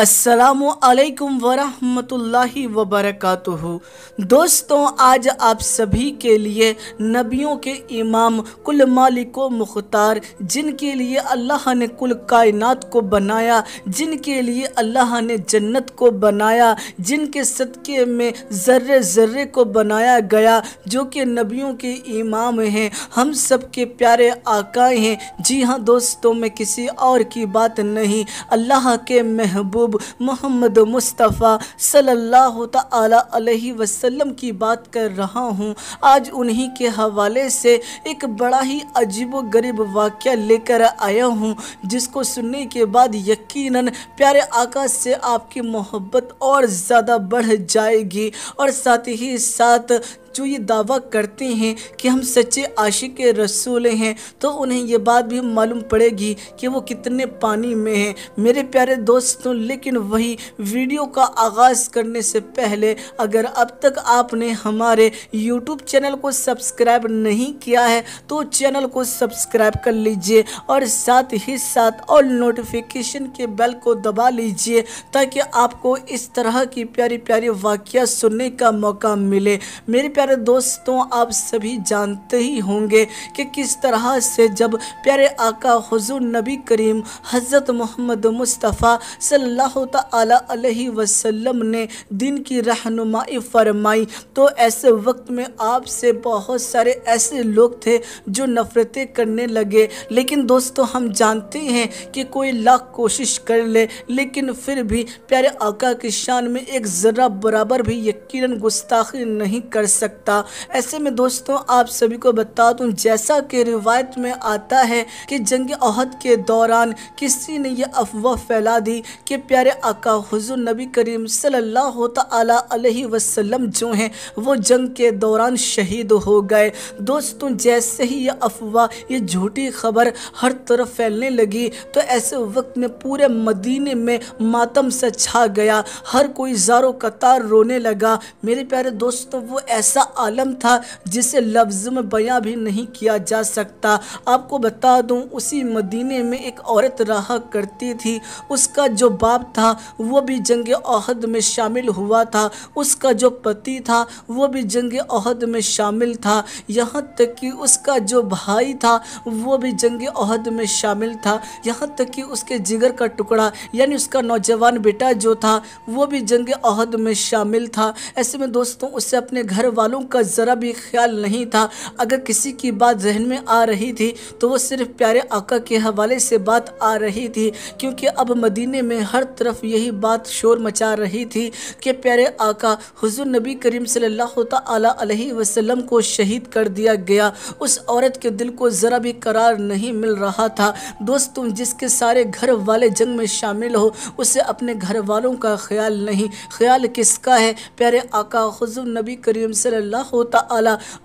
असलकम वरहमतुल्लाहि वबरकatuh दोस्तों आज आप सभी के लिए नबियों के इमाम कुल मालिक मुख्तार जिनके लिए अल्लाह ने कुल कायनात को बनाया जिनके लिए अल्लाह ने जन्नत को बनाया जिनके सदक़े में ज़र्रे ज़र्रे को बनाया गया जो कि नबियों के इमाम हैं हम सब के प्यारे आकाए हैं जी हाँ दोस्तों में किसी और की बात नहीं अल्लाह के महबूब महबूब मोहम्मद मुस्तफ़ा सल्लल्लाहु अलैहि वसल्लम की बात कर रहा हूँ आज उन्हीं के हवाले से एक बड़ा ही अजीब गरीब वाक्य लेकर आया हूँ जिसको सुनने के बाद यकीनन प्यारे आकाश से आपकी मोहब्बत और ज़्यादा बढ़ जाएगी और साथ ही साथ जो ये दावा करते हैं कि हम सच्चे आशिक के रसूल हैं तो उन्हें ये बात भी मालूम पड़ेगी कि वो कितने पानी में हैं मेरे प्यारे दोस्तों लेकिन वही वीडियो का आगाज़ करने से पहले अगर अब तक आपने हमारे यूट्यूब चैनल को सब्सक्राइब नहीं किया है तो चैनल को सब्सक्राइब कर लीजिए और साथ ही साथ और नोटिफिकेशन के बेल को दबा लीजिए ताकि आपको इस तरह की प्यारी प्यारी वाक़ सुनने का मौका मिले मेरे कर दोस्तों आप सभी जानते ही होंगे कि किस तरह से जब प्यारे आका हुजूर नबी करीम हज़रत मोहम्मद मुस्तफ़ा सल्लल्लाहु अलैहि वसल्लम ने दिन की रहनुमाई फरमाई तो ऐसे वक्त में आपसे बहुत सारे ऐसे लोग थे जो नफ़रतें करने लगे लेकिन दोस्तों हम जानते हैं कि कोई लाख कोशिश कर ले लेकिन फिर भी प्यारे आका की शान में एक ज़रा बराबर भी यकीन गुस्ताखी नहीं कर सकते सकता ऐसे में दोस्तों आप सभी को बता दूं जैसा कि रिवायत में आता है कि जंग अहद के दौरान किसी ने यह अफवाह फैला दी कि प्यारे आका हुजूर नबी करीम सल्लल्लाहु अलैहि वसल्लम जो हैं वो जंग के दौरान शहीद हो गए दोस्तों जैसे ही यह अफवाह ये झूठी खबर हर तरफ फैलने लगी तो ऐसे वक्त में पूरे मदीने में मातम से छा गया हर कोई जारो कतार रोने लगा मेरे प्यारे दोस्तों वो ऐसा ऐसा आलम था जिसे लफ्ज़ में बयां भी नहीं किया जा सकता आपको बता दूं उसी मदीने में एक औरत रहा करती थी उसका जो बाप था वो भी जंग अहद में शामिल हुआ था उसका जो पति था वो भी जंग अहद में शामिल था यहाँ तक कि उसका जो भाई था वो भी जंग अहद में शामिल था यहाँ तक कि उसके जिगर का टुकड़ा यानी उसका नौजवान बेटा जो था वो भी जंग अहद में शामिल था ऐसे में दोस्तों उससे अपने घर वालों वालों का ज़रा भी ख्याल नहीं था अगर किसी की बात जहन में आ रही थी तो वो सिर्फ प्यारे आका के हवाले से बात आ रही थी क्योंकि अब मदीने में हर तरफ यही बात शोर मचा रही थी कि प्यारे आका हुजूर नबी करीम सल्लल्लाहु अलैहि वसल्लम को शहीद कर दिया गया उस औरत के दिल को ज़रा भी करार नहीं मिल रहा था दोस्तों जिसके सारे घर वाले जंग में शामिल हो उसे अपने घर वालों का ख्याल नहीं ख्याल किसका है प्यारे आका हुजूर नबी करीम सल सल्लल्लाहु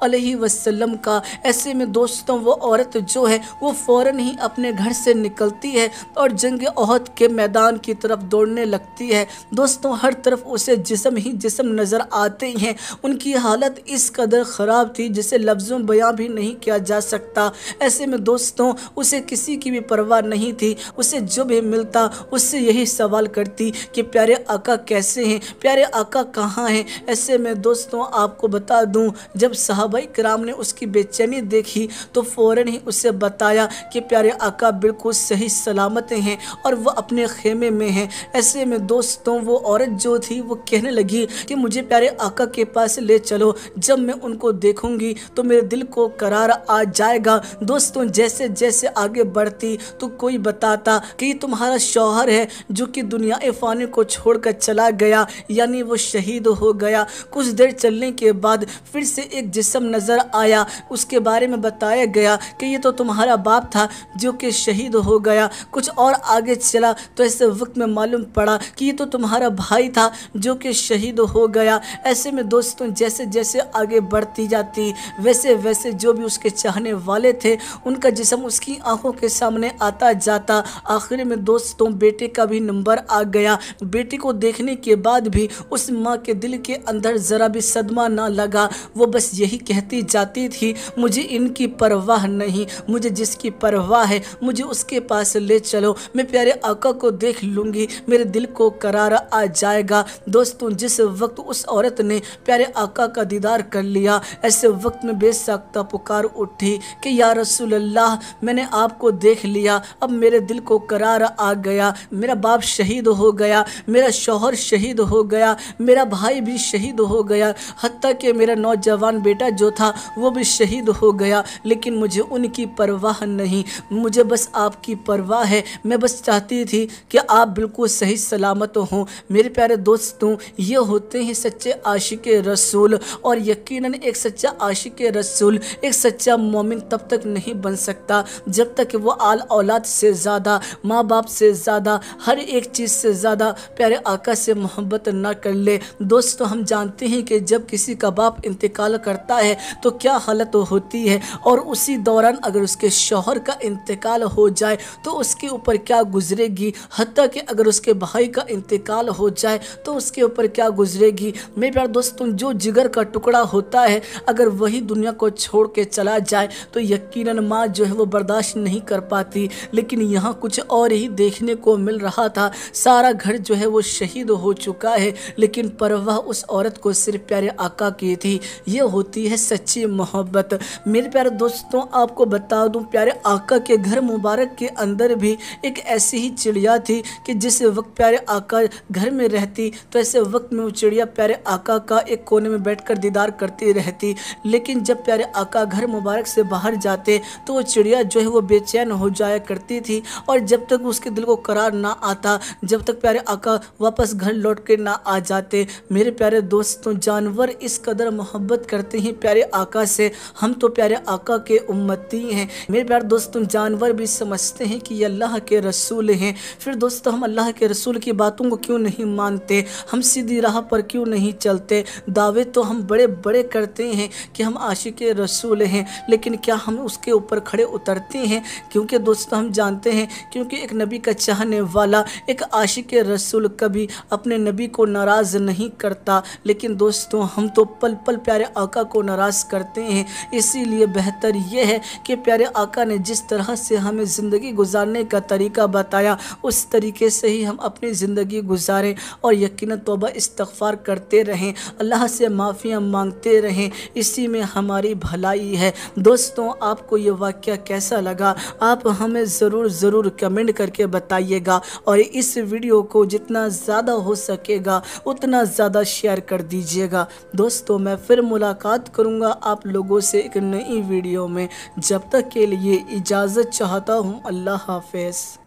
अलैहि वसल्लम का ऐसे में दोस्तों वो औरत जो है वो फ़ौर ही अपने घर से निकलती है और जंग अहद के मैदान की तरफ दौड़ने लगती है दोस्तों हर तरफ उसे जिसम ही जिसम नज़र आते हैं उनकी हालत इस कदर ख़राब थी जिसे लफ्ज़ों बयां भी नहीं किया जा सकता ऐसे में दोस्तों उसे किसी की भी परवाह नहीं थी उसे जो भी मिलता उससे यही सवाल करती कि प्यारे आका कैसे हैं प्यारे आका कहाँ हैं ऐसे में दोस्तों आपको बता बता दूँ जब साहबाई कराम ने उसकी बेचैनी देखी तो फौरन ही उसे बताया कि प्यारे आका बिल्कुल सही सलामत हैं और वह अपने खेमे में हैं ऐसे में दोस्तों वो औरत जो थी वो कहने लगी कि मुझे प्यारे आका के पास ले चलो जब मैं उनको देखूंगी तो मेरे दिल को करार आ जाएगा दोस्तों जैसे जैसे आगे बढ़ती तो कोई बताता कि तुम्हारा शौहर है जो कि दुनिया फ़ानी को छोड़कर चला गया यानी वो शहीद हो गया कुछ देर चलने के बाद बाद फिर से एक जिसम नज़र आया उसके बारे में बताया गया कि ये तो तुम्हारा बाप था जो कि शहीद हो गया कुछ और आगे चला तो ऐसे वक्त में मालूम पड़ा कि ये तो तुम्हारा भाई था जो कि शहीद हो गया ऐसे में दोस्तों जैसे जैसे आगे बढ़ती जाती वैसे वैसे जो भी उसके चाहने वाले थे उनका जिसम उसकी आंखों के सामने आता जाता आखिर में दोस्तों बेटे का भी नंबर आ गया बेटे को देखने के बाद भी उस माँ के दिल के अंदर ज़रा भी सदमा ना लगा वो बस यही कहती जाती थी मुझे इनकी परवाह नहीं मुझे जिसकी परवाह है मुझे उसके पास ले चलो मैं प्यारे आका को देख लूँगी मेरे दिल को करार आ जाएगा दोस्तों जिस वक्त उस औरत ने प्यारे आका का दीदार कर लिया ऐसे वक्त में बेसाख्ता पुकार उठी कि या रसूल अल्लाह मैंने आपको देख लिया अब मेरे दिल को करार आ गया मेरा बाप शहीद हो गया मेरा शौहर शहीद हो गया मेरा भाई भी शहीद हो गया हती के मेरा नौजवान बेटा जो था वो भी शहीद हो गया लेकिन मुझे उनकी परवाह नहीं मुझे बस आपकी परवाह है मैं बस चाहती थी कि आप बिल्कुल सही सलामत हों मेरे प्यारे दोस्तों ये होते हैं सच्चे आशिक रसूल और यकीनन एक सच्चा आशिक रसूल एक सच्चा मोमिन तब तक नहीं बन सकता जब तक वो आल औलाद से ज़्यादा माँ बाप से ज़्यादा हर एक चीज़ से ज़्यादा प्यारे आका से मोहब्बत ना कर ले दोस्तों हम जानते हैं कि जब किसी का बाप इंतकाल करता है तो क्या हालत होती है और उसी दौरान अगर उसके शोहर का इंतकाल हो जाए तो उसके ऊपर क्या गुजरेगी हती कि अगर उसके भाई का इंतकाल हो जाए तो उसके ऊपर क्या गुजरेगी मेरे प्यार दोस्तों जो जिगर का टुकड़ा होता है अगर वही दुनिया को छोड़ के चला जाए तो यकीनन माँ जो है वो बर्दाश्त नहीं कर पाती लेकिन यहाँ कुछ और ही देखने को मिल रहा था सारा घर जो है वो शहीद हो चुका है लेकिन परवाह उस औरत को सिर्फ प्यारे आका की की थी ये होती है सच्ची मोहब्बत मेरे प्यारे दोस्तों आपको बता दूं प्यारे आका के घर मुबारक के अंदर भी एक ऐसी ही चिड़िया थी कि जिस वक्त प्यारे आका घर में रहती तो ऐसे वक्त में वो चिड़िया प्यारे आका का एक कोने में कर दीदार करती रहती लेकिन जब प्यारे आका घर मुबारक से बाहर जाते तो वो चिड़िया जो है वो बेचैन हो जाया करती थी और जब तक उसके दिल को करार ना आता जब तक प्यारे आका वापस घर लौट के ना आ जाते मेरे प्यारे दोस्तों जानवर इस कदर मोहब्बत करते हैं प्यारे आका से हम तो प्यारे आका के उम्मती हैं मेरे प्यार दोस्त तुम जानवर भी समझते हैं कि ये अल्लाह के रसूल हैं फिर दोस्त हम अल्लाह के रसूल की बातों को क्यों नहीं मानते हम सीधी राह पर क्यों नहीं चलते दावे तो हम बड़े बड़े करते हैं कि हम आशिक रसूल हैं लेकिन क्या हम उसके ऊपर खड़े उतरते हैं क्योंकि दोस्तों हम जानते हैं क्योंकि एक नबी का चाहने वाला एक आशिक रसूल कभी अपने नबी को नाराज़ नहीं करता लेकिन दोस्तों हम तो पल पल प्यारे आका को नाराज़ करते हैं इसीलिए बेहतर यह है कि प्यारे आका ने जिस तरह से हमें ज़िंदगी गुजारने का तरीका बताया उस तरीके से ही हम अपनी ज़िंदगी गुजारें और यकीन तोबा इस्तफ़ार करते रहें अल्लाह से माफ़ियाँ मांगते रहें इसी में हमारी भलाई है दोस्तों आपको ये वाक़ कैसा लगा आप हमें ज़रूर ज़रूर कमेंट करके बताइएगा और इस वीडियो को जितना ज़्यादा हो सकेगा उतना ज़्यादा शेयर कर दीजिएगा दोस्तों तो मैं फिर मुलाकात करूँगा आप लोगों से एक नई वीडियो में जब तक के लिए इजाज़त चाहता हूँ अल्लाह हाफिज़